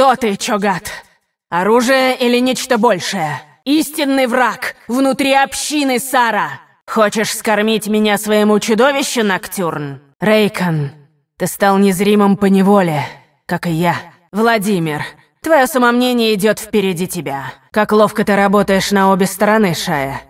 «Кто ты, Чогат? Оружие или нечто большее? Истинный враг внутри общины, Сара! Хочешь скормить меня своему чудовищу, Ноктюрн? Рейкон, ты стал незримым по неволе, как и я. Владимир, твое самомнение идет впереди тебя. Как ловко ты работаешь на обе стороны, Шая.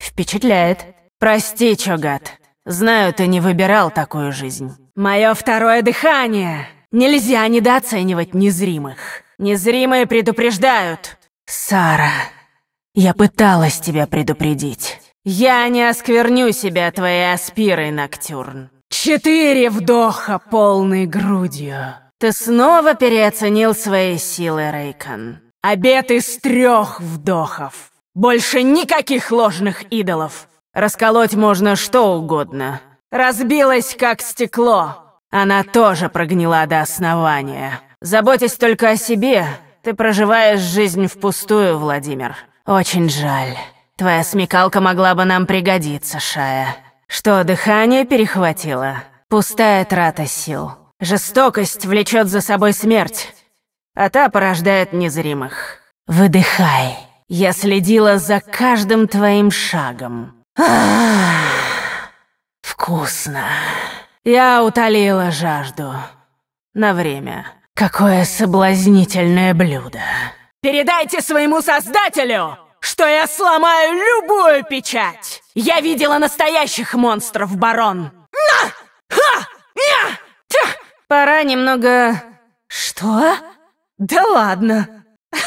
Впечатляет. Прости, Чогат. Знаю, ты не выбирал такую жизнь. Мое второе дыхание!» Нельзя недооценивать незримых. Незримые предупреждают. Сара, я пыталась тебя предупредить. Я не оскверню себя твоей аспирой, Ноктюрн. Четыре вдоха полной грудью. Ты снова переоценил свои силы, Рейкон. Обед из трех вдохов. Больше никаких ложных идолов. Расколоть можно что угодно. Разбилось, как стекло. Она тоже прогнила до основания. Заботясь только о себе, ты проживаешь жизнь впустую, Владимир. Очень жаль. Твоя смекалка могла бы нам пригодиться, Шая. Что, дыхание перехватило? Пустая трата сил. Жестокость влечет за собой смерть, а та порождает незримых. Выдыхай. Я следила за каждым твоим шагом. Ах, вкусно. Я утолила жажду. На время. Какое соблазнительное блюдо. Передайте своему создателю, что я сломаю любую печать. Я видела настоящих монстров, барон. На! Ха! Я! Тя! Пора немного... Что? Да ладно.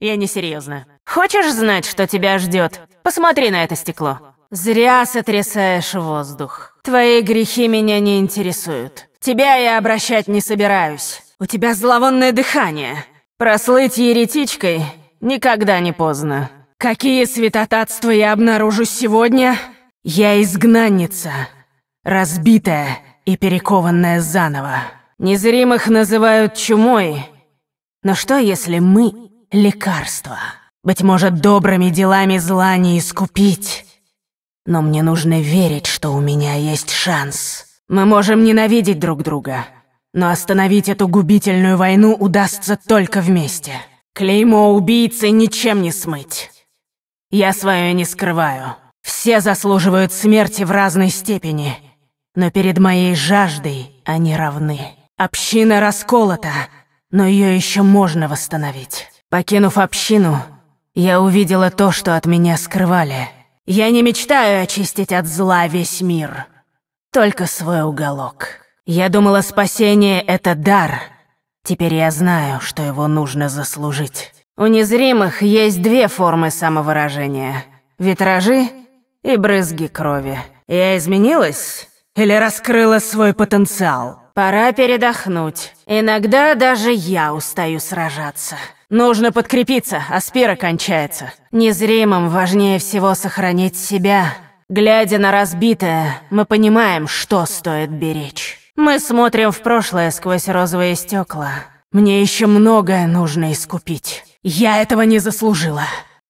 Я не серьезно. Хочешь знать, что тебя ждет? Посмотри на это стекло. «Зря сотрясаешь воздух. Твои грехи меня не интересуют. Тебя я обращать не собираюсь. У тебя зловонное дыхание. Прослыть еретичкой никогда не поздно. Какие святотатства я обнаружу сегодня? Я изгнанница, разбитая и перекованная заново. Незримых называют чумой. Но что, если мы — лекарство? Быть может, добрыми делами зла не искупить?» Но мне нужно верить, что у меня есть шанс. Мы можем ненавидеть друг друга, но остановить эту губительную войну удастся только вместе. Клеймо убийцы ничем не смыть. Я свое не скрываю. Все заслуживают смерти в разной степени, но перед моей жаждой они равны. Община расколота, но ее еще можно восстановить. Покинув общину, я увидела то, что от меня скрывали. Я не мечтаю очистить от зла весь мир, только свой уголок. Я думала, спасение — это дар. Теперь я знаю, что его нужно заслужить. У незримых есть две формы самовыражения — витражи и брызги крови. Я изменилась или раскрыла свой потенциал? Пора передохнуть. Иногда даже я устаю сражаться. Нужно подкрепиться, аспира кончается. Незримым важнее всего сохранить себя. Глядя на разбитое, мы понимаем, что стоит беречь. Мы смотрим в прошлое сквозь розовые стекла. Мне еще многое нужно искупить. Я этого не заслужила.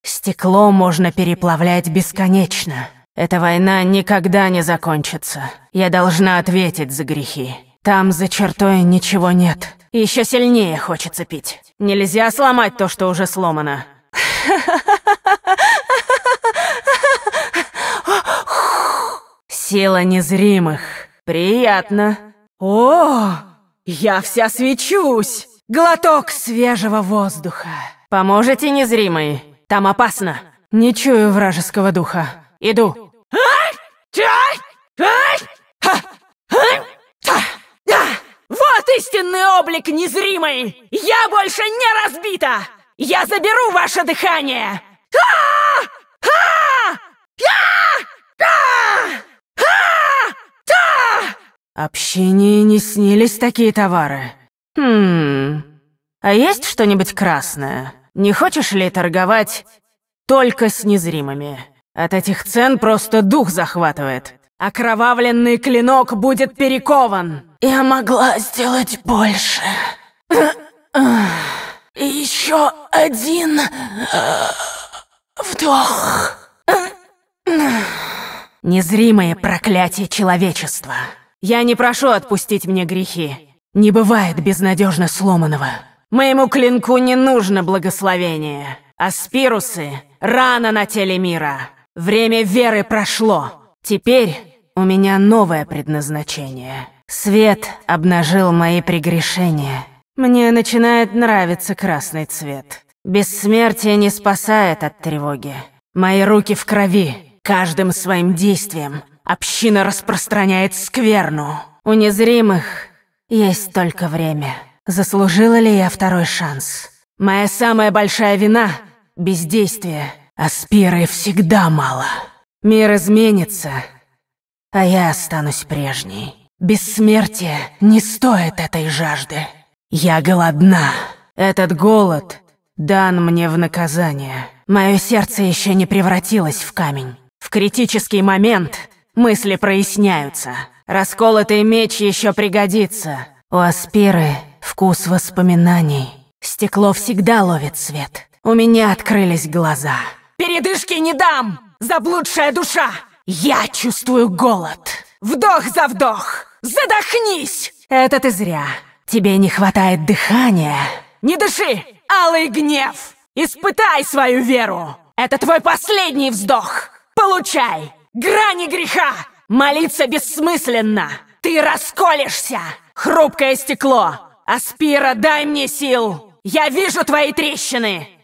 Стекло можно переплавлять бесконечно. Эта война никогда не закончится. Я должна ответить за грехи. Там за чертой ничего нет. Еще сильнее хочется пить. Нельзя сломать то, что уже сломано. Сила незримых. Приятно. О, я вся свечусь. Глоток свежего воздуха. Поможете, незримый? Там опасно. Не чую вражеского духа. Иду. истинный облик незримый! Я больше не разбита! Я заберу ваше дыхание! А! А! А! Общении не снились такие товары. Хм... А есть что-нибудь красное? Не хочешь ли торговать только с незримыми? От этих цен просто дух захватывает. Окровавленный клинок будет перекован. Я могла сделать больше. И еще один э, вдох. Незримое проклятие человечества. Я не прошу отпустить мне грехи. Не бывает безнадежно сломанного. Моему клинку не нужно благословение. Аспирусы — рана на теле мира. Время веры прошло. Теперь у меня новое предназначение. Свет обнажил мои прегрешения. Мне начинает нравиться красный цвет. Бессмертие не спасает от тревоги. Мои руки в крови. Каждым своим действием община распространяет скверну. У незримых есть только время. Заслужила ли я второй шанс? Моя самая большая вина — бездействие. А Аспиры всегда мало. Мир изменится, а я останусь прежней. Бессмертие не стоит этой жажды. Я голодна. Этот голод дан мне в наказание. Мое сердце еще не превратилось в камень. В критический момент мысли проясняются. Расколотый меч еще пригодится. У Аспиры вкус воспоминаний. Стекло всегда ловит свет. У меня открылись глаза. «Передышки не дам!» заблудшая душа! Я чувствую голод! Вдох за вдох! Задохнись! Это ты зря. Тебе не хватает дыхания. Не дыши! Алый гнев! Испытай свою веру! Это твой последний вздох! Получай! Грани греха! Молиться бессмысленно! Ты расколешься! Хрупкое стекло! Аспира, дай мне сил! Я вижу твои трещины!